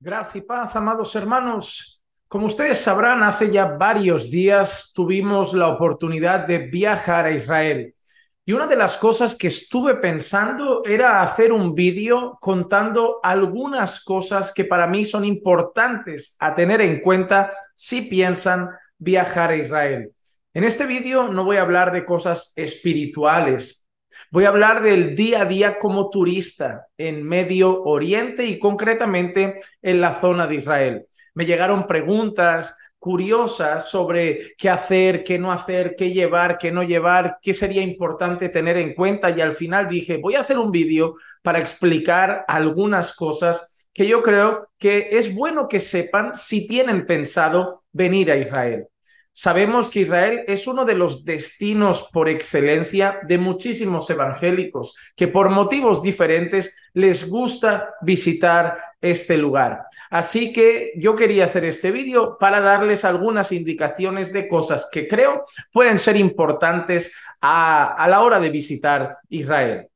Gracias y paz, amados hermanos. Como ustedes sabrán, hace ya varios días tuvimos la oportunidad de viajar a Israel. Y una de las cosas que estuve pensando era hacer un vídeo contando algunas cosas que para mí son importantes a tener en cuenta si piensan viajar a Israel. En este vídeo no voy a hablar de cosas espirituales, voy a hablar del día a día como turista en Medio Oriente y concretamente en la zona de Israel. Me llegaron preguntas curiosas sobre qué hacer, qué no hacer, qué llevar, qué no llevar, qué sería importante tener en cuenta y al final dije, voy a hacer un vídeo para explicar algunas cosas que yo creo que es bueno que sepan si tienen pensado venir a Israel. Sabemos que Israel es uno de los destinos por excelencia de muchísimos evangélicos que por motivos diferentes les gusta visitar este lugar. Así que yo quería hacer este vídeo para darles algunas indicaciones de cosas que creo pueden ser importantes a, a la hora de visitar Israel.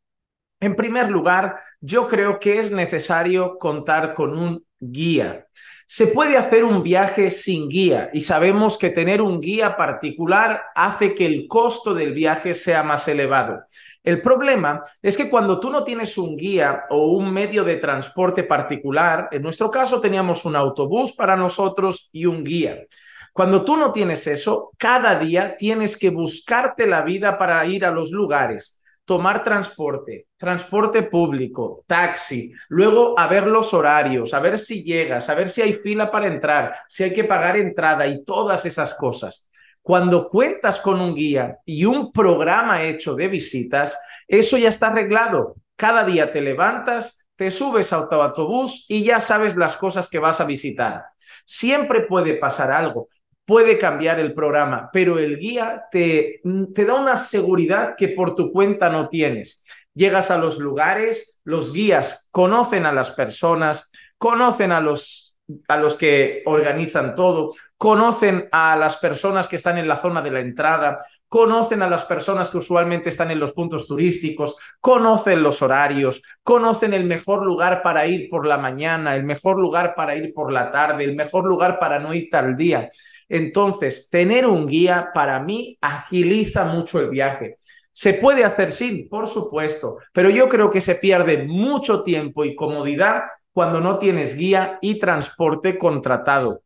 En primer lugar, yo creo que es necesario contar con un guía. Se puede hacer un viaje sin guía y sabemos que tener un guía particular hace que el costo del viaje sea más elevado. El problema es que cuando tú no tienes un guía o un medio de transporte particular, en nuestro caso teníamos un autobús para nosotros y un guía. Cuando tú no tienes eso, cada día tienes que buscarte la vida para ir a los lugares tomar transporte, transporte público, taxi, luego a ver los horarios, a ver si llegas, a ver si hay fila para entrar, si hay que pagar entrada y todas esas cosas. Cuando cuentas con un guía y un programa hecho de visitas, eso ya está arreglado. Cada día te levantas, te subes a autobús y ya sabes las cosas que vas a visitar. Siempre puede pasar algo, puede cambiar el programa, pero el guía te, te da una seguridad que por tu cuenta no tienes. Llegas a los lugares, los guías conocen a las personas, conocen a los a los que organizan todo, conocen a las personas que están en la zona de la entrada, conocen a las personas que usualmente están en los puntos turísticos, conocen los horarios, conocen el mejor lugar para ir por la mañana, el mejor lugar para ir por la tarde, el mejor lugar para no ir tal día. Entonces, tener un guía para mí agiliza mucho el viaje. Se puede hacer sin? por supuesto, pero yo creo que se pierde mucho tiempo y comodidad cuando no tienes guía y transporte contratado.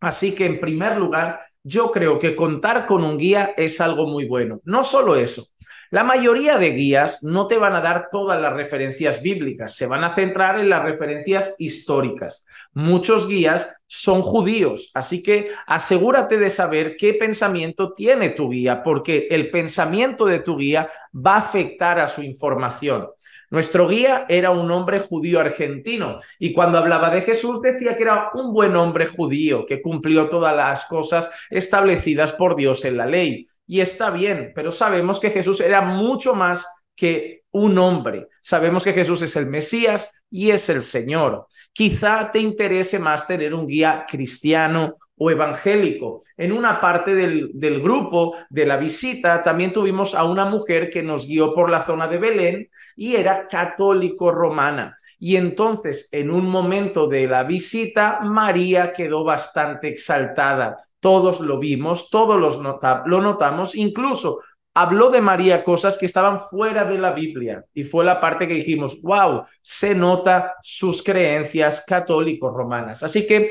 Así que, en primer lugar, yo creo que contar con un guía es algo muy bueno. No solo eso, la mayoría de guías no te van a dar todas las referencias bíblicas, se van a centrar en las referencias históricas. Muchos guías son judíos, así que asegúrate de saber qué pensamiento tiene tu guía, porque el pensamiento de tu guía va a afectar a su información. Nuestro guía era un hombre judío argentino y cuando hablaba de Jesús decía que era un buen hombre judío, que cumplió todas las cosas establecidas por Dios en la ley. Y está bien, pero sabemos que Jesús era mucho más que un hombre. Sabemos que Jesús es el Mesías y es el Señor. Quizá te interese más tener un guía cristiano, o evangélico. En una parte del, grupo de la visita también tuvimos a una mujer que nos guió por la zona de Belén y era católico romana. Y entonces, en un momento de la visita, María quedó bastante exaltada. Todos lo vimos, todos los lo notamos, incluso habló de María cosas que estaban fuera de la Biblia y fue la parte que dijimos, wow, se nota sus creencias católico-romanas. Así que eh,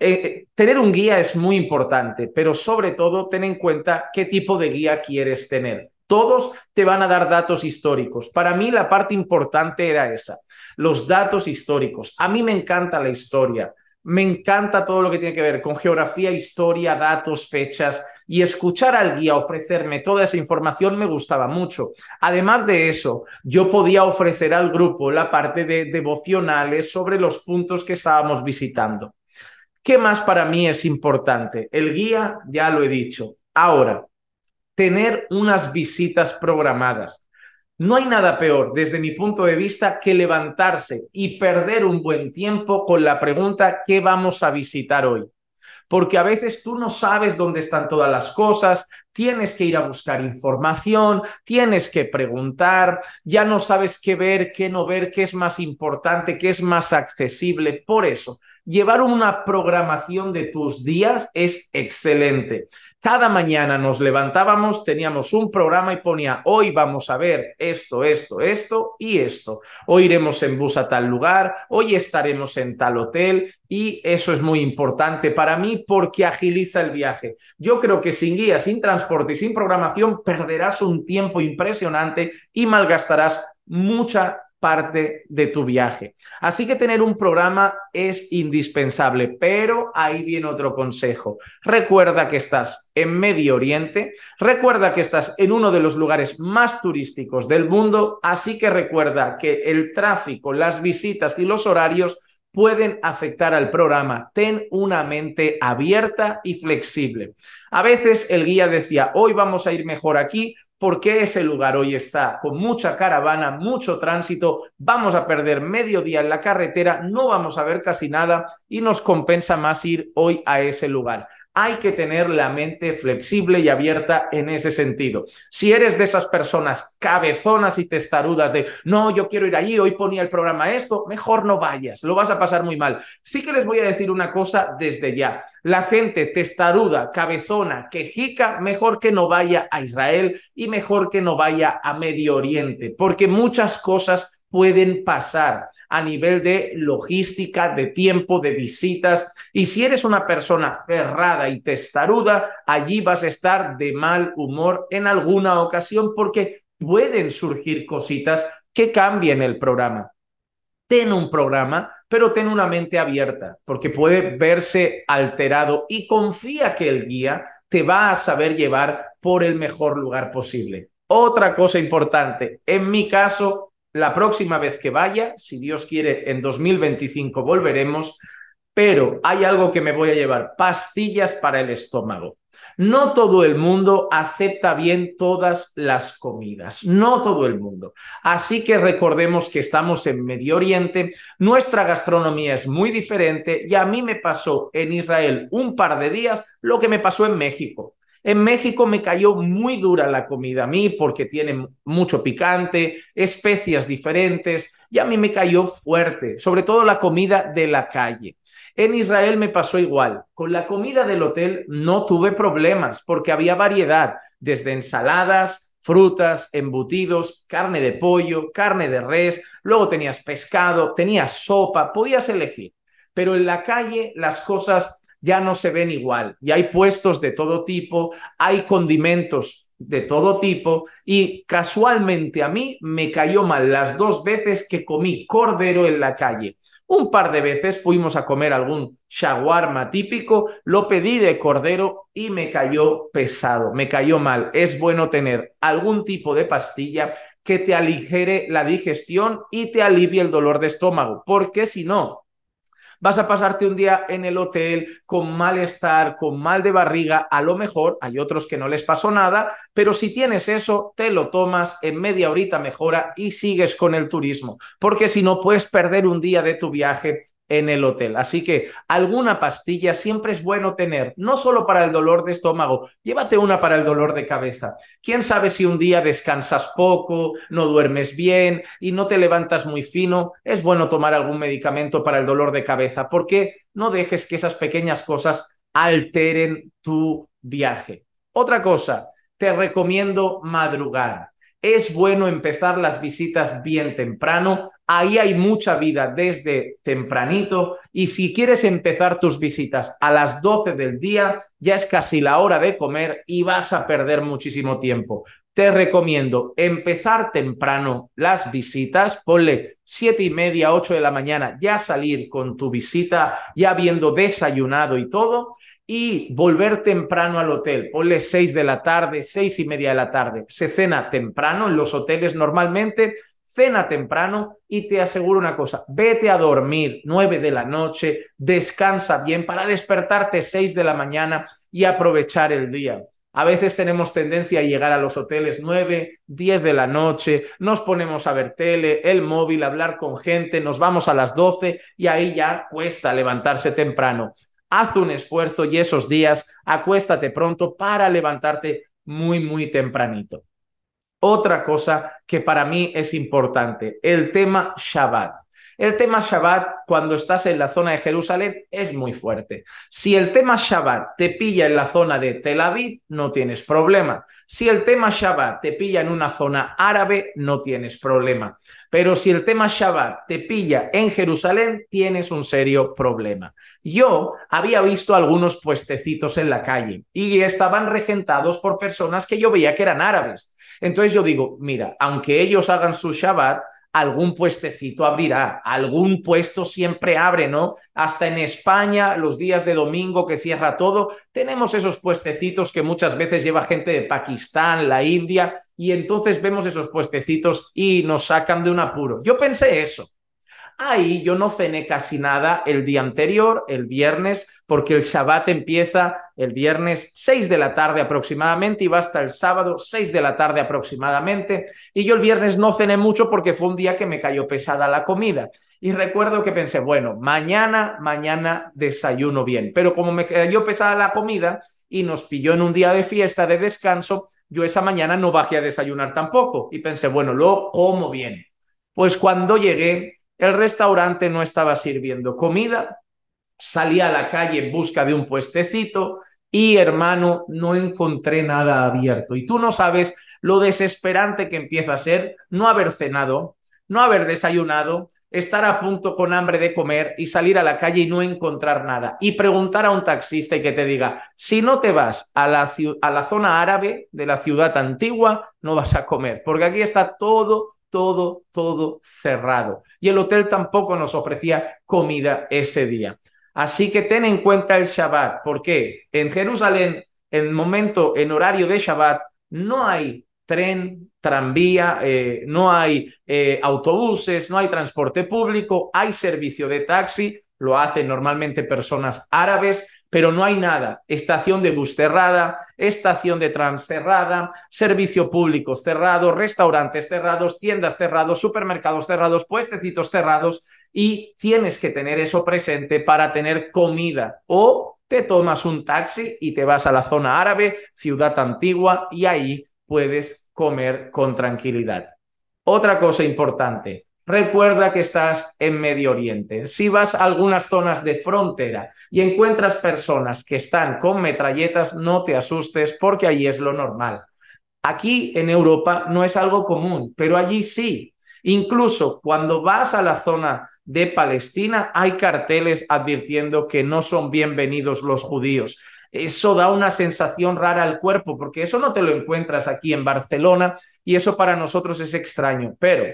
eh, tener un guía es muy importante, pero sobre todo ten en cuenta qué tipo de guía quieres tener. Todos te van a dar datos históricos. Para mí la parte importante era esa, los datos históricos. A mí me encanta la historia, me encanta todo lo que tiene que ver con geografía, historia, datos, fechas y escuchar al guía ofrecerme toda esa información me gustaba mucho. Además de eso, yo podía ofrecer al grupo la parte de devocionales sobre los puntos que estábamos visitando. ¿Qué más para mí es importante? El guía, ya lo he dicho. Ahora, tener unas visitas programadas. No hay nada peor, desde mi punto de vista, que levantarse y perder un buen tiempo con la pregunta ¿qué vamos a visitar hoy? porque a veces tú no sabes dónde están todas las cosas, tienes que ir a buscar información, tienes que preguntar, ya no sabes qué ver, qué no ver, qué es más importante, qué es más accesible. Por eso, Llevar una programación de tus días es excelente. Cada mañana nos levantábamos, teníamos un programa y ponía, hoy vamos a ver esto, esto, esto y esto. Hoy iremos en bus a tal lugar, hoy estaremos en tal hotel y eso es muy importante para mí porque agiliza el viaje. Yo creo que sin guía, sin transporte y sin programación perderás un tiempo impresionante y malgastarás mucha parte de tu viaje. Así que tener un programa es indispensable, pero ahí viene otro consejo. Recuerda que estás en Medio Oriente, recuerda que estás en uno de los lugares más turísticos del mundo, así que recuerda que el tráfico, las visitas y los horarios pueden afectar al programa. Ten una mente abierta y flexible. A veces el guía decía, hoy vamos a ir mejor aquí, porque ese lugar hoy está con mucha caravana, mucho tránsito? Vamos a perder medio día en la carretera, no vamos a ver casi nada y nos compensa más ir hoy a ese lugar. Hay que tener la mente flexible y abierta en ese sentido. Si eres de esas personas cabezonas y testarudas de, no, yo quiero ir allí, hoy ponía el programa esto, mejor no vayas, lo vas a pasar muy mal. Sí que les voy a decir una cosa desde ya. La gente testaruda, cabezona, quejica, mejor que no vaya a Israel y mejor que no vaya a Medio Oriente, porque muchas cosas pueden pasar a nivel de logística, de tiempo, de visitas. Y si eres una persona cerrada y testaruda, allí vas a estar de mal humor en alguna ocasión porque pueden surgir cositas que cambien el programa. Ten un programa, pero ten una mente abierta, porque puede verse alterado y confía que el guía te va a saber llevar por el mejor lugar posible. Otra cosa importante, en mi caso, la próxima vez que vaya, si Dios quiere, en 2025 volveremos, pero hay algo que me voy a llevar, pastillas para el estómago. No todo el mundo acepta bien todas las comidas, no todo el mundo. Así que recordemos que estamos en Medio Oriente, nuestra gastronomía es muy diferente y a mí me pasó en Israel un par de días lo que me pasó en México. En México me cayó muy dura la comida a mí porque tiene mucho picante, especias diferentes y a mí me cayó fuerte, sobre todo la comida de la calle. En Israel me pasó igual. Con la comida del hotel no tuve problemas porque había variedad, desde ensaladas, frutas, embutidos, carne de pollo, carne de res, luego tenías pescado, tenías sopa, podías elegir. Pero en la calle las cosas ya no se ven igual. Y hay puestos de todo tipo, hay condimentos de todo tipo y casualmente a mí me cayó mal las dos veces que comí cordero en la calle. Un par de veces fuimos a comer algún shawarma típico, lo pedí de cordero y me cayó pesado, me cayó mal. Es bueno tener algún tipo de pastilla que te aligere la digestión y te alivie el dolor de estómago, porque si no, Vas a pasarte un día en el hotel con malestar, con mal de barriga, a lo mejor hay otros que no les pasó nada, pero si tienes eso, te lo tomas, en media horita mejora y sigues con el turismo, porque si no puedes perder un día de tu viaje en el hotel. Así que alguna pastilla siempre es bueno tener, no solo para el dolor de estómago, llévate una para el dolor de cabeza. ¿Quién sabe si un día descansas poco, no duermes bien y no te levantas muy fino? Es bueno tomar algún medicamento para el dolor de cabeza, porque no dejes que esas pequeñas cosas alteren tu viaje. Otra cosa, te recomiendo madrugar. Es bueno empezar las visitas bien temprano. Ahí hay mucha vida desde tempranito. Y si quieres empezar tus visitas a las 12 del día, ya es casi la hora de comer y vas a perder muchísimo tiempo. Te recomiendo empezar temprano las visitas, ponle 7 y media, ocho de la mañana, ya salir con tu visita, ya habiendo desayunado y todo, y volver temprano al hotel. Ponle 6 de la tarde, seis y media de la tarde. Se cena temprano en los hoteles normalmente, cena temprano y te aseguro una cosa, vete a dormir 9 de la noche, descansa bien para despertarte 6 de la mañana y aprovechar el día. A veces tenemos tendencia a llegar a los hoteles 9, 10 de la noche, nos ponemos a ver tele, el móvil, hablar con gente, nos vamos a las 12 y ahí ya cuesta levantarse temprano haz un esfuerzo y esos días acuéstate pronto para levantarte muy, muy tempranito. Otra cosa que para mí es importante, el tema Shabbat. El tema Shabbat, cuando estás en la zona de Jerusalén, es muy fuerte. Si el tema Shabbat te pilla en la zona de Tel Aviv, no tienes problema. Si el tema Shabbat te pilla en una zona árabe, no tienes problema. Pero si el tema Shabbat te pilla en Jerusalén, tienes un serio problema. Yo había visto algunos puestecitos en la calle y estaban regentados por personas que yo veía que eran árabes. Entonces yo digo, mira, aunque ellos hagan su Shabbat, algún puestecito abrirá, algún puesto siempre abre, ¿no? Hasta en España, los días de domingo que cierra todo, tenemos esos puestecitos que muchas veces lleva gente de Pakistán, la India, y entonces vemos esos puestecitos y nos sacan de un apuro. Yo pensé eso, ahí yo no cené casi nada el día anterior, el viernes, porque el Shabbat empieza el viernes 6 de la tarde aproximadamente y va hasta el sábado 6 de la tarde aproximadamente. Y yo el viernes no cené mucho porque fue un día que me cayó pesada la comida. Y recuerdo que pensé, bueno, mañana, mañana desayuno bien. Pero como me cayó pesada la comida y nos pilló en un día de fiesta, de descanso, yo esa mañana no bajé a desayunar tampoco. Y pensé, bueno, luego como bien. Pues cuando llegué el restaurante no estaba sirviendo comida, salí a la calle en busca de un puestecito y hermano, no encontré nada abierto. Y tú no sabes lo desesperante que empieza a ser no haber cenado, no haber desayunado, estar a punto con hambre de comer y salir a la calle y no encontrar nada. Y preguntar a un taxista y que te diga, si no te vas a la, a la zona árabe de la ciudad antigua, no vas a comer, porque aquí está todo todo, todo cerrado. Y el hotel tampoco nos ofrecía comida ese día. Así que ten en cuenta el Shabbat, porque en Jerusalén, en momento, en horario de Shabbat, no hay tren, tranvía, eh, no hay eh, autobuses, no hay transporte público, hay servicio de taxi, lo hacen normalmente personas árabes pero no hay nada. Estación de bus cerrada, estación de trans cerrada, servicio público cerrado, restaurantes cerrados, tiendas cerrados, supermercados cerrados, puestecitos cerrados y tienes que tener eso presente para tener comida o te tomas un taxi y te vas a la zona árabe, ciudad antigua y ahí puedes comer con tranquilidad. Otra cosa importante, recuerda que estás en Medio Oriente. Si vas a algunas zonas de frontera y encuentras personas que están con metralletas, no te asustes porque allí es lo normal. Aquí en Europa no es algo común, pero allí sí. Incluso cuando vas a la zona de Palestina hay carteles advirtiendo que no son bienvenidos los judíos. Eso da una sensación rara al cuerpo porque eso no te lo encuentras aquí en Barcelona y eso para nosotros es extraño, pero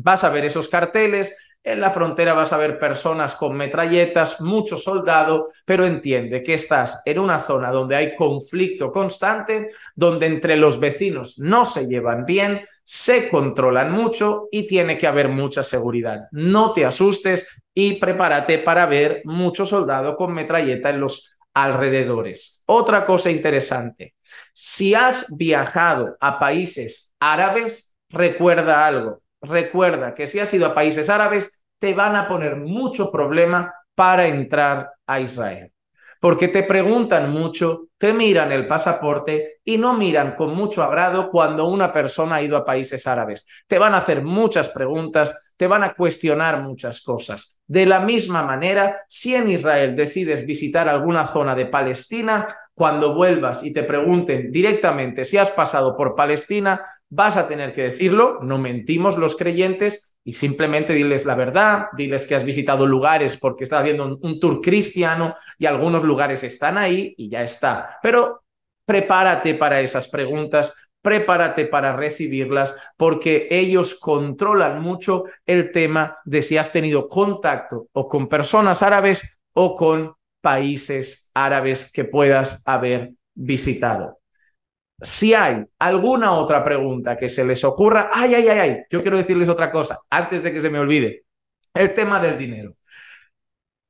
vas a ver esos carteles, en la frontera vas a ver personas con metralletas, mucho soldado, pero entiende que estás en una zona donde hay conflicto constante, donde entre los vecinos no se llevan bien, se controlan mucho y tiene que haber mucha seguridad. No te asustes y prepárate para ver mucho soldado con metralleta en los alrededores. Otra cosa interesante, si has viajado a países árabes, recuerda algo recuerda que si has ido a países árabes, te van a poner mucho problema para entrar a Israel porque te preguntan mucho, te miran el pasaporte y no miran con mucho agrado cuando una persona ha ido a países árabes. Te van a hacer muchas preguntas, te van a cuestionar muchas cosas. De la misma manera, si en Israel decides visitar alguna zona de Palestina, cuando vuelvas y te pregunten directamente si has pasado por Palestina, vas a tener que decirlo, no mentimos los creyentes, y simplemente diles la verdad, diles que has visitado lugares porque estás viendo un, un, tour cristiano y algunos lugares están ahí y ya está. Pero prepárate para esas preguntas, prepárate para recibirlas porque ellos controlan mucho el tema de si has tenido contacto o con personas árabes o con países árabes que puedas haber visitado si hay alguna otra pregunta que se les ocurra, ay, ay, ay, yo quiero decirles otra cosa antes de que se me olvide, el tema del dinero.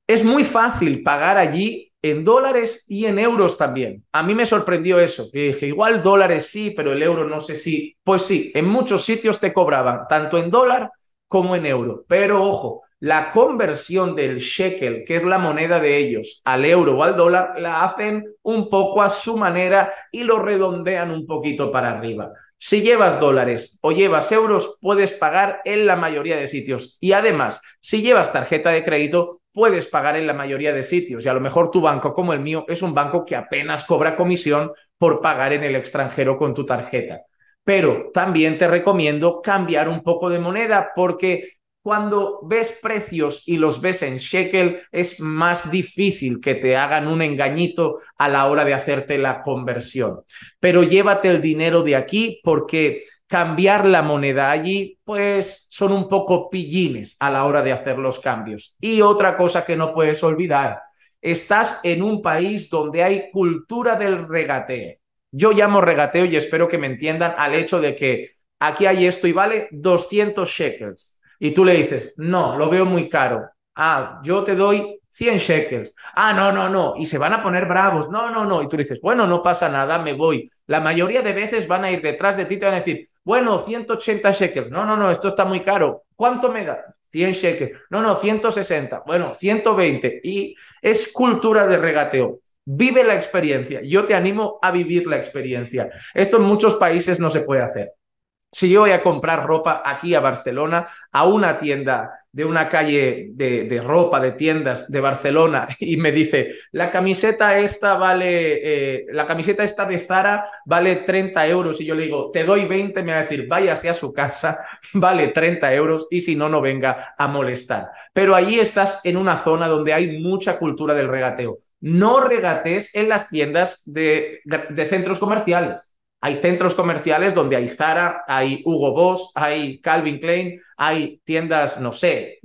Es muy fácil pagar allí en dólares y en euros también. A mí me sorprendió eso, que dije, igual dólares sí, pero el euro no sé si. Pues sí, en muchos sitios te cobraban, tanto en dólar como en euro. Pero ojo, la conversión del shekel, que es la moneda de ellos, al euro o al dólar, la hacen un poco a su manera y lo redondean un poquito para arriba. Si llevas dólares o llevas euros, puedes pagar en la mayoría de sitios. Y además, si llevas tarjeta de crédito, puedes pagar en la mayoría de sitios. Y a lo mejor tu banco, como el mío, es un banco que apenas cobra comisión por pagar en el extranjero con tu tarjeta. Pero también te recomiendo cambiar un poco de moneda porque cuando ves precios y los ves en shekel, es más difícil que te hagan un engañito a la hora de hacerte la conversión. Pero llévate el dinero de aquí porque cambiar la moneda allí, pues son un poco pillines a la hora de hacer los cambios. Y otra cosa que no puedes olvidar, estás en un país donde hay cultura del regateo. Yo llamo regateo y espero que me entiendan al hecho de que aquí hay esto y vale 200 shekels y tú le dices, no, lo veo muy caro. Ah, yo te doy 100 shekels. Ah, no, no, no. Y se van a poner bravos. No, no, no. Y tú dices, bueno, no pasa nada, me voy. La mayoría de veces van a ir detrás de ti y te van a decir, bueno, 180 shekels. No, no, no, esto está muy caro. ¿Cuánto me da? 100 shekels. No, no, 160. Bueno, 120. Y es cultura de regateo. Vive la experiencia. Yo te animo a vivir la experiencia. Esto en muchos países no se puede hacer si yo voy a comprar ropa aquí a Barcelona, a una tienda de una calle de, ropa, de tiendas de Barcelona, y me dice, la camiseta esta vale, eh, la camiseta esta de Zara vale 30 euros, y yo le digo, te doy 20, me va a decir, váyase a su casa, vale 30 euros, y si no, no venga a molestar. Pero allí estás en una zona donde hay mucha cultura del regateo. No regates en las tiendas de, de centros comerciales hay centros comerciales donde hay Zara, hay Hugo Boss, hay Calvin Klein, hay tiendas, no sé,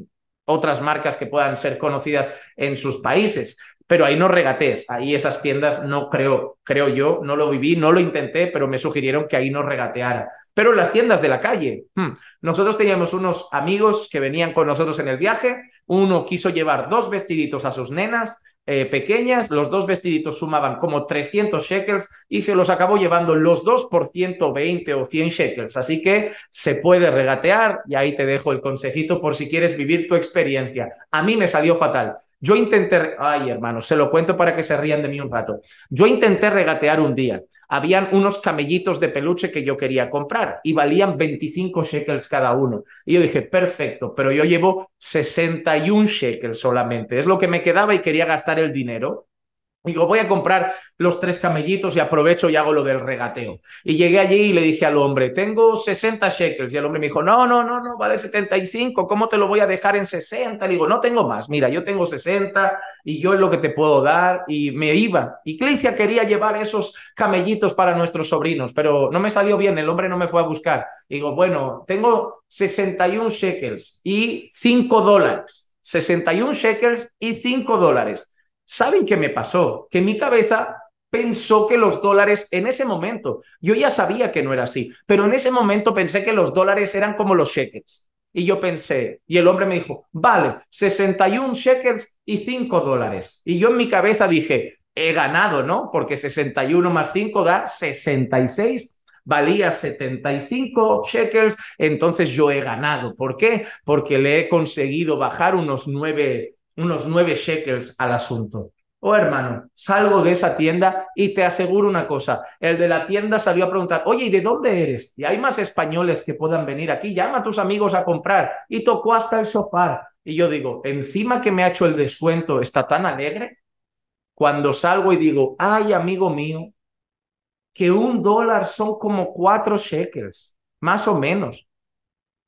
otras marcas que puedan ser conocidas en sus países. Pero ahí no regates, ahí esas tiendas no creo, creo yo, no lo viví, no lo intenté, pero me sugirieron que ahí no regateara. Pero las tiendas de la calle, hmm, nosotros teníamos unos amigos que venían con nosotros en el viaje, uno quiso llevar dos vestiditos a sus nenas eh, pequeñas, los dos vestiditos sumaban como 300 shekels y se los acabó llevando los dos por 120 o 100 shekels. Así que se puede regatear y ahí te dejo el consejito por si quieres vivir tu experiencia. A mí me salió fatal. Yo intenté, ay hermano, se lo cuento para que se rían de mí un rato. Yo intenté regatear un día. Habían unos camellitos de peluche que yo quería comprar y valían 25 shekels cada uno. Y yo dije, perfecto, pero yo llevo 61 shekels solamente. Es lo que me quedaba y quería gastar el dinero. Digo, voy a comprar los tres camellitos y aprovecho y hago lo del regateo. Y llegué allí y le dije al hombre, tengo 60 shekels. Y el hombre me dijo, no, no, no, no, vale 75, ¿cómo te lo voy a dejar en 60? Le digo, no tengo más, mira, yo tengo 60 y yo es lo que te puedo dar. Y me iba. Y Clicia quería llevar esos camellitos para nuestros sobrinos, pero no me salió bien, el hombre no me fue a buscar. Y digo, bueno, tengo 61 shekels y 5 dólares. 61 shekels y 5 dólares. ¿Saben qué me pasó? Que mi cabeza pensó que los dólares en ese momento, yo ya sabía que no era así, pero en ese momento pensé que los dólares eran como los cheques Y yo pensé, y el hombre me dijo, vale, 61 shekels y 5 dólares. Y yo en mi cabeza dije, he ganado, ¿no? Porque 61 más 5 da 66, valía 75 shekels, entonces yo he ganado. ¿Por qué? Porque le he conseguido bajar unos 9 unos nueve shekels al asunto. Oh hermano, salgo de esa tienda y te aseguro una cosa, el de la tienda salió a preguntar, oye, ¿y de dónde eres? Y hay más españoles que puedan venir aquí, llama a tus amigos a comprar. Y tocó hasta el sofá. Y yo digo, encima que me ha hecho el descuento, está tan alegre. Cuando salgo y digo, ay, amigo mío, que un dólar son como cuatro shekels, más o menos.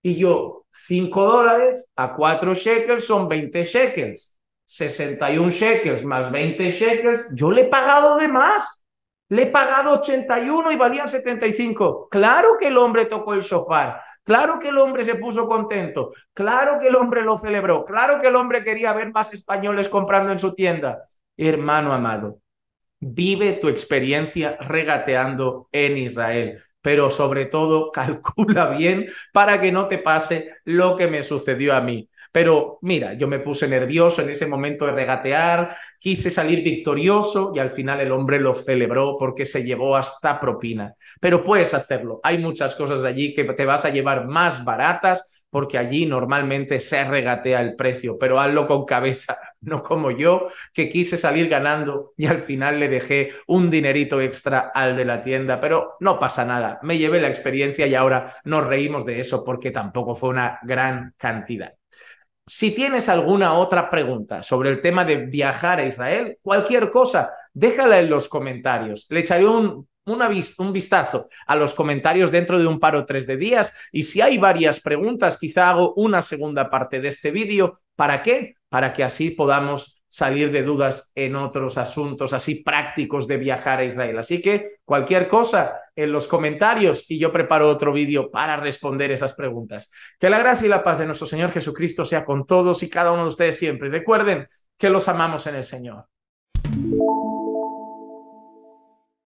Y yo, 5 dólares a 4 shekels son 20 shekels. 61 shekels más 20 shekels, yo le he pagado de más. Le he pagado 81 y valían 75. Claro que el hombre tocó el sofá. Claro que el hombre se puso contento. Claro que el hombre lo celebró. Claro que el hombre quería ver más españoles comprando en su tienda. Hermano amado, vive tu experiencia regateando en Israel pero sobre todo calcula bien para que no te pase lo que me sucedió a mí. Pero mira, yo me puse nervioso en ese momento de regatear, quise salir victorioso y al final el hombre lo celebró porque se llevó hasta propina. Pero puedes hacerlo. Hay muchas cosas allí que te vas a llevar más baratas porque allí normalmente se regatea el precio, pero hazlo con cabeza, no como yo, que quise salir ganando y al final le dejé un dinerito extra al de la tienda, pero no pasa nada, me llevé la experiencia y ahora nos reímos de eso porque tampoco fue una gran cantidad. Si tienes alguna otra pregunta sobre el tema de viajar a Israel, cualquier cosa, déjala en los comentarios. Le echaré un un vistazo a los comentarios dentro de un par o tres de días y si hay varias preguntas, quizá hago una segunda parte de este vídeo. ¿Para qué? Para que así podamos salir de dudas en otros asuntos así prácticos de viajar a Israel. Así que cualquier cosa en los comentarios y yo preparo otro vídeo para responder esas preguntas. Que la gracia y la paz de nuestro Señor Jesucristo sea con todos y cada uno de ustedes siempre. Recuerden que los amamos en el Señor.